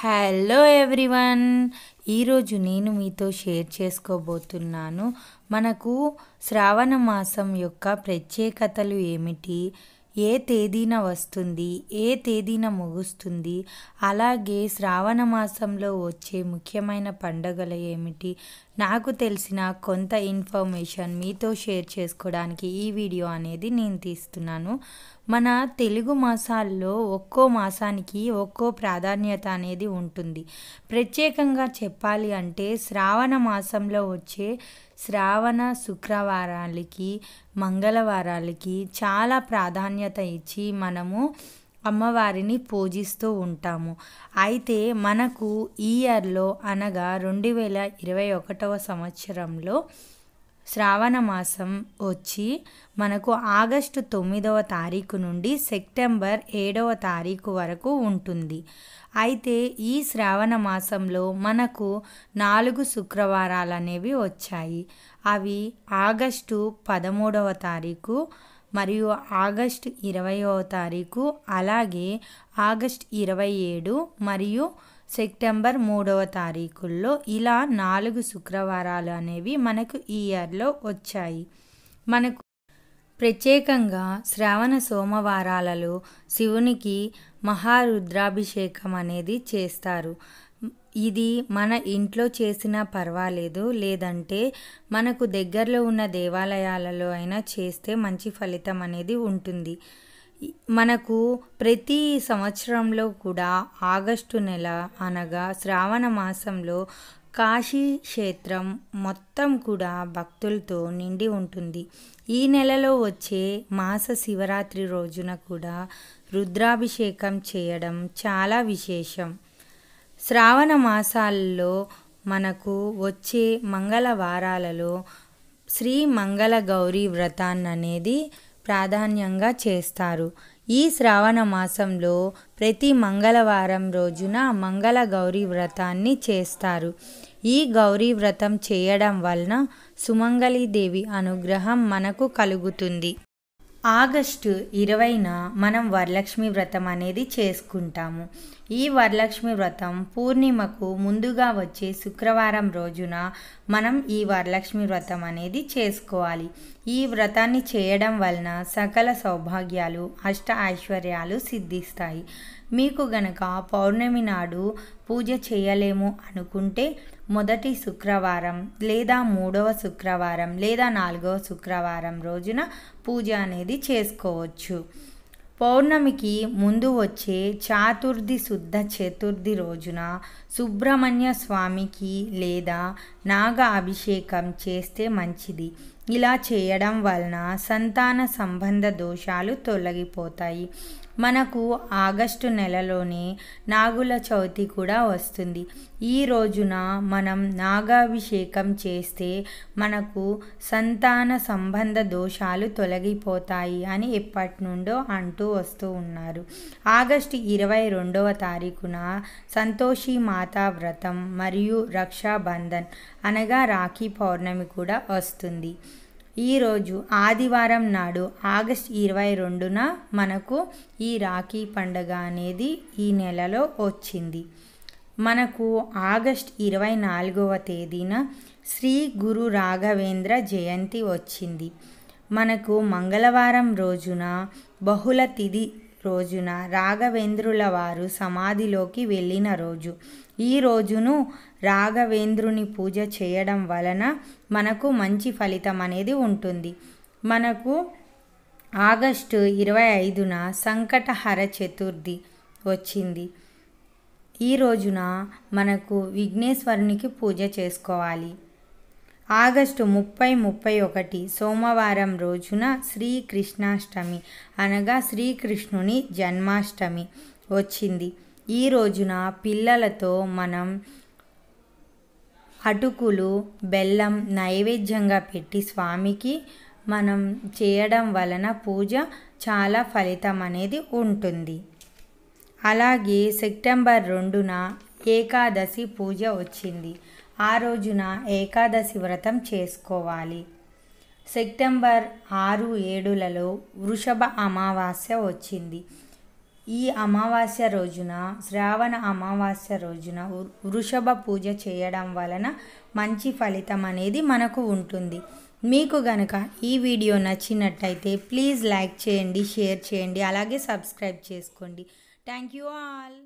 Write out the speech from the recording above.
hello everyone ఈరోజు నేను మీతో షేర్ చేసుకోబోతున్నాను మనకు శ్రావణ మాసం యొక్క ప్రత్యేకతలు ఏమిటి ఏ తేదీన వస్తుంది ఏ తేదీన ముగుస్తుంది అలాగే శ్రావణ మాసంలో వచ్చే ముఖ్యమైన పండుగలు ఏమిటి నాకు తెలిసిన కొంత ఇన్ఫర్మేషన్ మీతో షేర్ చేసుకోవడానికి ఈ వీడియో అనేది నేను తీస్తున్నాను మన తెలుగు మాసాల్లో ఒక్కో మాసానికి ఒక్కో ప్రాధాన్యత అనేది ఉంటుంది ప్రత్యేకంగా చెప్పాలి అంటే శ్రావణ మాసంలో వచ్చే శ్రావణ శుక్రవారాలకి మంగళవారాలకి చాలా ప్రాధాన్యత ఇచ్చి మనము అమ్మవారిని పూజిస్తూ ఉంటాము అయితే మనకు ఈ ఇయర్లో అనగా రెండు వేల ఇరవై ఒకటవ సంవత్సరంలో శ్రావణ మాసం వచ్చి మనకు ఆగస్టు తొమ్మిదవ తారీఖు నుండి సెప్టెంబర్ ఏడవ తారీఖు వరకు ఉంటుంది అయితే ఈ శ్రావణ మాసంలో మనకు నాలుగు శుక్రవారాలు అనేవి వచ్చాయి అవి ఆగస్టు పదమూడవ తారీఖు మరియు ఆగస్టు ఇరవయవ తారీఖు అలాగే ఆగస్ట్ ఇరవై ఏడు మరియు సెప్టెంబర్ మూడవ తారీఖుల్లో ఇలా నాలుగు శుక్రవారాలు అనేవి మనకు ఈ ఇయర్లో వచ్చాయి మనకు ప్రత్యేకంగా శ్రావణ సోమవారాలలో శివునికి మహారుద్రాభిషేకం అనేది చేస్తారు ఇది మన ఇంట్లో చేసినా పర్వాలేదు లేదంటే మనకు దగ్గరలో ఉన్న దేవాలయాలలో అయినా చేస్తే మంచి ఫలితం అనేది ఉంటుంది మనకు ప్రతి సంవత్సరంలో కూడా ఆగస్టు నెల అనగా శ్రావణ మాసంలో కాశీ క్షేత్రం మొత్తం కూడా భక్తులతో నిండి ఉంటుంది ఈ నెలలో వచ్చే మాస శివరాత్రి రోజున కూడా రుద్రాభిషేకం చేయడం చాలా విశేషం శ్రావణ మాసాలలో మనకు వచ్చే మంగళవారాలలో శ్రీ మంగళ గౌరీ వ్రతాన్ని అనేది ప్రాధాన్యంగా చేస్తారు ఈ శ్రావణ మాసంలో ప్రతి మంగళవారం రోజున మంగళ గౌరీ వ్రతాన్ని చేస్తారు ఈ గౌరీ వ్రతం చేయడం వలన సుమంగళీదేవి అనుగ్రహం మనకు కలుగుతుంది ఆగస్టు ఇరవైన మనం వరలక్ష్మి వ్రతం అనేది చేసుకుంటాము ఈ వరలక్ష్మి వ్రతం పూర్ణిమకు ముందుగా వచ్చే శుక్రవారం రోజున మనం ఈ వరలక్ష్మి వ్రతం అనేది చేసుకోవాలి ఈ వ్రతాన్ని చేయడం వలన సకల సౌభాగ్యాలు అష్ట ఐశ్వర్యాలు సిద్ధిస్తాయి మీకు గనక పౌర్ణమి నాడు పూజ చేయలేము అనుకుంటే మొదటి శుక్రవారం లేదా మూడవ శుక్రవారం లేదా నాలుగవ శుక్రవారం రోజున పూజ అనేది చేసుకోవచ్చు పౌర్ణమికి ముందు వచ్చే చాతుర్థి శుద్ధ చతుర్థి రోజున సుబ్రహ్మణ్య స్వామికి లేదా నాగ అభిషేకం చేస్తే మంచిది ఇలా చేయడం వలన సంతాన సంబంధ దోషాలు తొలగిపోతాయి మనకు ఆగస్టు నెలలోనే నాగుల చవితి కూడా వస్తుంది ఈ రోజున మనం నాగాభిషేకం చేస్తే మనకు సంతాన సంబంధ దోషాలు తొలగిపోతాయి అని ఎప్పటి నుండో అంటూ వస్తూ ఉన్నారు ఆగస్టు ఇరవై రెండవ తారీఖున సంతోషి మాతా వ్రతం మరియు రక్షాబంధన్ అనగా రాఖీ పౌర్ణమి కూడా వస్తుంది ఈరోజు ఆదివారం నాడు ఆగస్ట్ ఇరవై రెండున మనకు ఈ రాఖీ పండగ అనేది ఈ నెలలో వచ్చింది మనకు ఆగస్ట్ ఇరవై నాలుగవ తేదీన శ్రీ గురు రాఘవేంద్ర జయంతి వచ్చింది మనకు మంగళవారం రోజున బహుళ తిథి రోజున రాఘవేంద్రుల వారు సమాధిలోకి వెళ్ళిన రోజు ఈ రోజును రాఘవేంద్రుని పూజ చేయడం వలన మనకు మంచి ఫలితం అనేది ఉంటుంది మనకు ఆగస్టు ఇరవై ఐదున సంకటహర చతుర్థి వచ్చింది ఈ రోజున మనకు విఘ్నేశ్వరునికి పూజ చేసుకోవాలి ఆగస్టు ముప్పై ముప్పై ఒకటి సోమవారం రోజున శ్రీకృష్ణాష్టమి అనగా శ్రీకృష్ణుని జన్మాష్టమి వచ్చింది ఈ రోజున పిల్లలతో మనం అటుకులు బెల్లం నైవేద్యంగా పెట్టి స్వామికి మనం చేయడం వలన పూజ చాలా ఫలితం అనేది ఉంటుంది అలాగే సెప్టెంబర్ రెండున ఏకాదశి పూజ వచ్చింది ఆ రోజున ఏకాదశి వ్రతం చేసుకోవాలి సెప్టెంబర్ ఆరు ఏడులలో వృషభ అమావాస్య వచ్చింది ఈ అమావాస్య రోజున శ్రావణ అమావాస్య రోజున వృషభ పూజ చేయడం వలన మంచి ఫలితం అనేది మనకు ఉంటుంది మీకు గనక ఈ వీడియో నచ్చినట్టయితే ప్లీజ్ లైక్ చేయండి షేర్ చేయండి అలాగే సబ్స్క్రైబ్ చేసుకోండి థ్యాంక్ యూ ఆల్